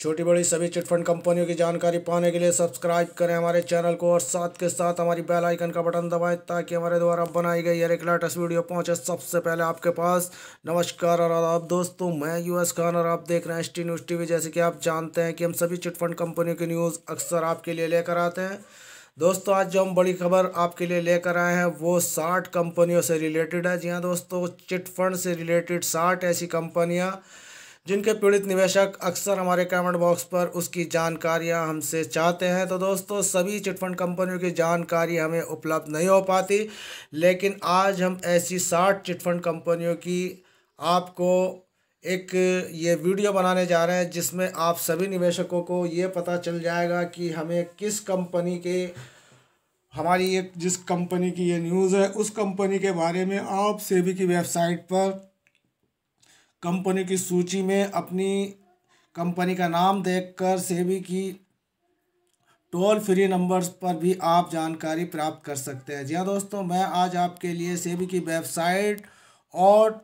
छोटी बड़ी सभी चिटफंड कंपनियों की जानकारी पाने के लिए सब्सक्राइब करें हमारे चैनल को और साथ के साथ हमारी बेल आइकन का बटन दबाएं ताकि हमारे द्वारा बनाई गई हर एक लेटेस्ट वीडियो पहुंचे सबसे पहले आपके पास नमस्कार और आदाब दोस्तों मैं यूएस खान और आप देख रहे हैं एस टी न्यूज़ टी जैसे कि आप जानते हैं कि हम सभी चिटफंड कंपनियों की न्यूज़ अक्सर आपके लिए लेकर आते हैं दोस्तों आज जो हम बड़ी खबर आपके लिए लेकर आए हैं वो साठ कंपनियों से रिलेटेड है जी हाँ दोस्तों चिटफंड से रिलेटेड साठ ऐसी कंपनियाँ जिनके पीड़ित निवेशक अक्सर हमारे कमेंट बॉक्स पर उसकी जानकारियां हमसे चाहते हैं तो दोस्तों सभी चिटफंड कंपनियों की जानकारी हमें उपलब्ध नहीं हो पाती लेकिन आज हम ऐसी साठ चिटफंड कंपनियों की आपको एक ये वीडियो बनाने जा रहे हैं जिसमें आप सभी निवेशकों को ये पता चल जाएगा कि हमें किस कंपनी के हमारी एक जिस कंपनी की ये न्यूज़ है उस कंपनी के बारे में आप सेबी की वेबसाइट पर कंपनी की सूची में अपनी कंपनी का नाम देखकर सेबी की टोल फ्री नंबर्स पर भी आप जानकारी प्राप्त कर सकते हैं जी हाँ दोस्तों मैं आज आपके लिए सेबी की वेबसाइट और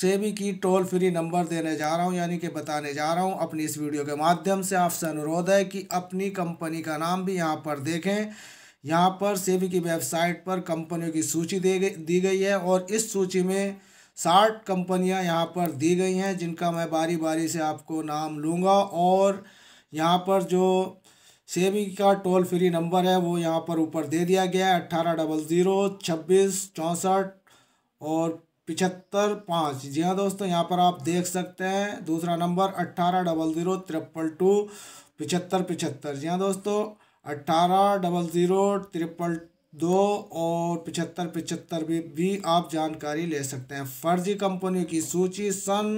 सेबी की टोल फ्री नंबर देने जा रहा हूँ यानी कि बताने जा रहा हूँ अपनी इस वीडियो के माध्यम से आपसे अनुरोध है कि अपनी कंपनी का नाम भी यहाँ पर देखें यहाँ पर सेबी की वेबसाइट पर कंपनियों की सूची दे दी गई है और इस सूची में साठ कंपनियां यहाँ पर दी गई हैं जिनका मैं बारी बारी से आपको नाम लूँगा और यहाँ पर जो सेविंग का टोल फ्री नंबर है वो यहाँ पर ऊपर दे दिया गया है अट्ठारह डबल ज़ीरो छब्बीस चौंसठ और पिछहत्तर पाँच जी हाँ दोस्तों यहाँ पर आप देख सकते हैं दूसरा नंबर अट्ठारह डबल ज़ीरो तिरपल टू पिछहत्तर पिछहत्तर जी हाँ दोस्तों अट्ठारह डबल ज़ीरो तिरपल दो और पिचहत्तर पचहत्तर भी, भी आप जानकारी ले सकते हैं फर्जी कंपनी की सूची sun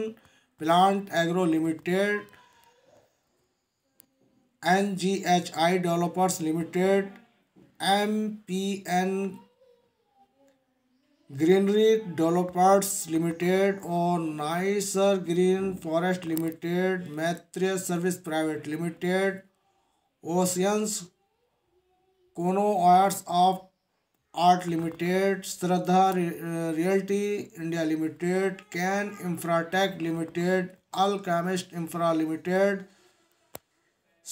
plant agro limited N G H I developers limited M P N greenery developers limited और nicer green forest limited Maitreya service private limited oceans कोनो ऑयर्स of art limited Shraddha realty India limited can infratech limited chemist infra limited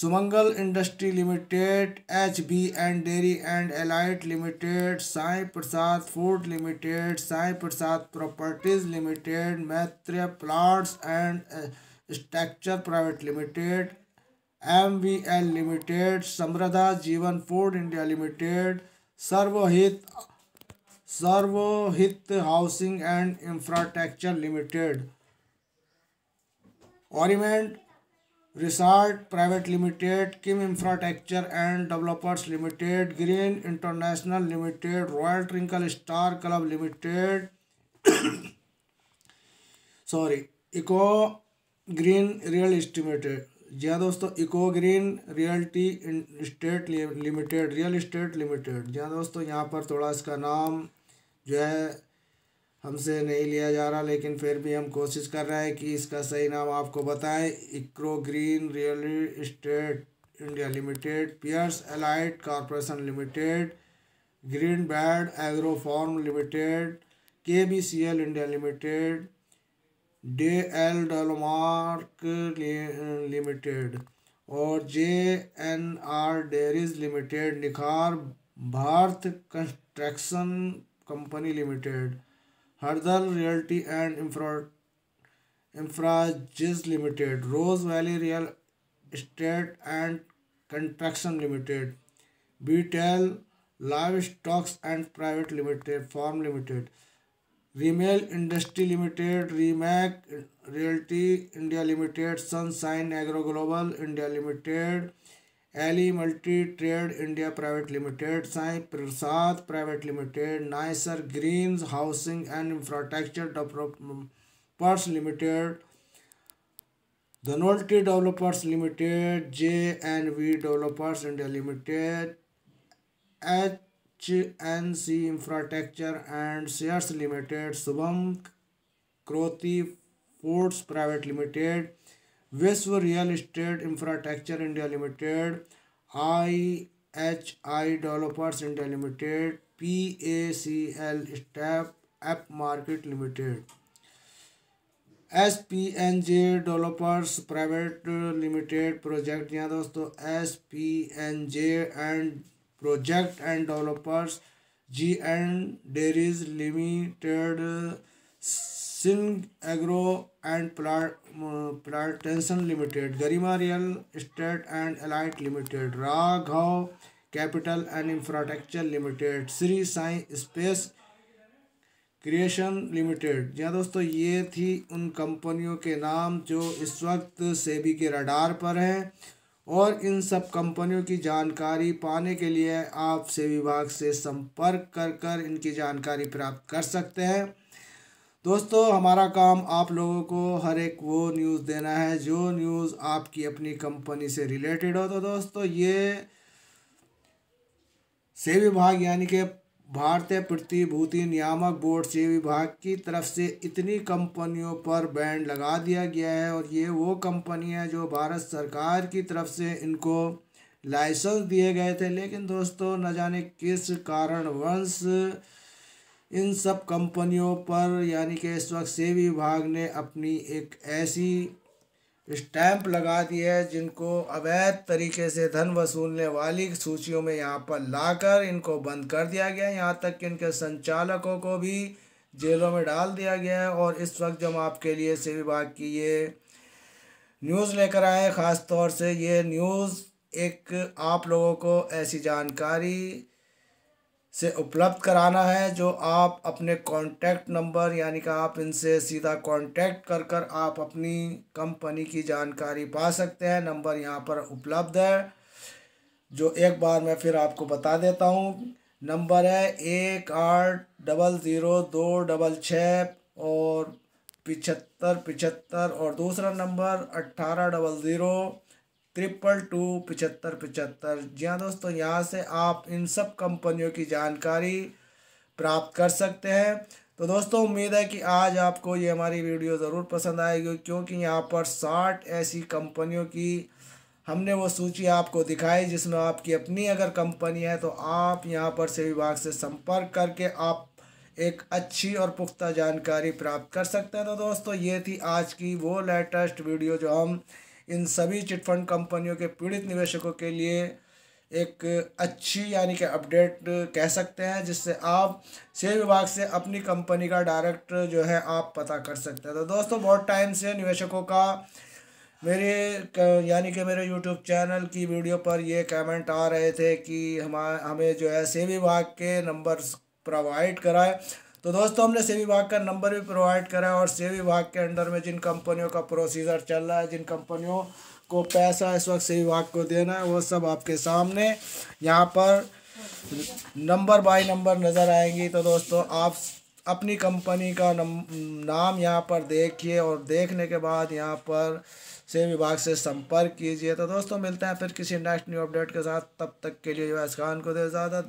Sumangal industry limited H B and dairy and allied limited Sai Prasad food limited Sai Prasad properties limited Maitreya plots and structure private limited M we L limited Samruddha Jeevan food India limited Sarvahit Sarvahit housing and infrastructure limited ऑरिमेंट resort private limited Kim infrastructure and developers limited green international limited royal twinkle star club limited sorry eco green real estimated जी हाँ दोस्तों eco green realty estate limited real estate limited जी हाँ दोस्तों यहाँ पर थोड़ा इसका नाम जो है हमसे नहीं लिया जा रहा लेकिन फिर भी हम कोशिश कर रहे हैं कि इसका सही नाम आपको बताएं eco green real estate India limited pearls allied corporation limited green bud agro farm limited K B C L India limited D L Dalmark limited और J N R dairies limited Nikhar Bharat construction company limited Hardal realty and इंफ्राजिज limited rose valley real estate and construction limited बीटेल livestocks and private limited farm limited रिमेल industry limited रीमैक realty India limited sunshine agro global India limited एली multi trade India private limited Sai Prasad private limited nicer greens housing and infrastructure developers limited Dhanaulti developers limited J and V developers India limited H H N C infrastructure and shares limited Shubham क्रोति ports private limited Vishwa real estate infrastructure India limited I H I developers India limited P A C L step up market limited S P N J developers private limited project यहाँ दोस्तों S P N J and project and developers G and dairies limited सिन agro and plantation limited Garima real estate and allied limited Raghav capital and infrastructure limited Shri Sai space creation limited जहाँ दोस्तों ये थी उन कंपनियों के नाम जो इस वक्त सेबी के रडार पर हैं और इन सब कंपनियों की जानकारी पाने के लिए आप से विभाग से संपर्क कर कर इनकी जानकारी प्राप्त कर सकते हैं दोस्तों हमारा काम आप लोगों को हर एक वो न्यूज़ देना है जो न्यूज़ आपकी अपनी कंपनी से रिलेटेड हो तो दोस्तों ये से विभाग यानी कि भारतीय प्रतिभूति नियामक बोर्ड से विभाग की तरफ से इतनी कंपनियों पर बैन लगा दिया गया है और ये वो कंपनी है जो भारत सरकार की तरफ से इनको लाइसेंस दिए गए थे लेकिन दोस्तों न जाने किस कारणवंश इन सब कंपनियों पर यानी कि इस वक्त सेवी विभाग ने अपनी एक ऐसी स्टैंप लगा दी है जिनको अवैध तरीके से धन वसूलने वाली सूचियों में यहाँ पर लाकर इनको बंद कर दिया गया है यहाँ तक कि इनके संचालकों को भी जेलों में डाल दिया गया है और इस वक्त जब आपके लिए से विभाग की ये न्यूज़ लेकर आए ख़ास तौर से ये न्यूज़ एक आप लोगों को ऐसी जानकारी से उपलब्ध कराना है जो आप अपने कॉन्टैक्ट नंबर यानी कि आप इनसे सीधा कॉन्टैक्ट कर कर आप अपनी कंपनी की जानकारी पा सकते हैं नंबर यहाँ पर उपलब्ध है जो एक बार मैं फिर आपको बता देता हूँ नंबर है एक आठ डबल ज़ीरो दो डबल छः और पिछहत्तर पिछहत्तर और दूसरा नंबर अट्ठारह डबल ज़ीरो ट्रिपल टू पचहत्तर पचहत्तर जी हाँ दोस्तों यहाँ से आप इन सब कंपनियों की जानकारी प्राप्त कर सकते हैं तो दोस्तों उम्मीद है कि आज आपको ये हमारी वीडियो ज़रूर पसंद आएगी क्योंकि यहाँ पर साठ ऐसी कंपनियों की हमने वो सूची आपको दिखाई जिसमें आपकी अपनी अगर कंपनी है तो आप यहाँ पर से विभाग से संपर्क करके आप एक अच्छी और पुख्ता जानकारी प्राप्त कर सकते हैं तो दोस्तों ये थी आज की वो लेटेस्ट वीडियो जो हम इन सभी चिटफंड कंपनियों के पीड़ित निवेशकों के लिए एक अच्छी यानी कि अपडेट कह सकते हैं जिससे आप सेल विभाग से अपनी कंपनी का डायरेक्ट जो है आप पता कर सकते हैं तो दोस्तों बहुत टाइम से निवेशकों का मेरे यानी कि मेरे यूट्यूब चैनल की वीडियो पर ये कमेंट आ रहे थे कि हम हमें जो है सेल विभाग के नंबर्स प्रोवाइड कराए तो दोस्तों हमने सेवी विभाग का नंबर भी प्रोवाइड करा है और सेवी विभाग के अंडर में जिन कंपनियों का प्रोसीजर चल रहा है जिन कंपनियों को पैसा इस वक्त सेवी विभाग को देना है वो सब आपके सामने यहाँ पर नंबर बाय नंबर नज़र आएंगी तो दोस्तों आप अपनी कंपनी का नाम यहाँ पर देखिए और देखने के बाद यहाँ पर से विभाग से संपर्क कीजिए तो दोस्तों मिलते हैं फिर किसी नेक्स्ट न्यू अपडेट के साथ तब तक के लिए जो खान को दे ज़्यादा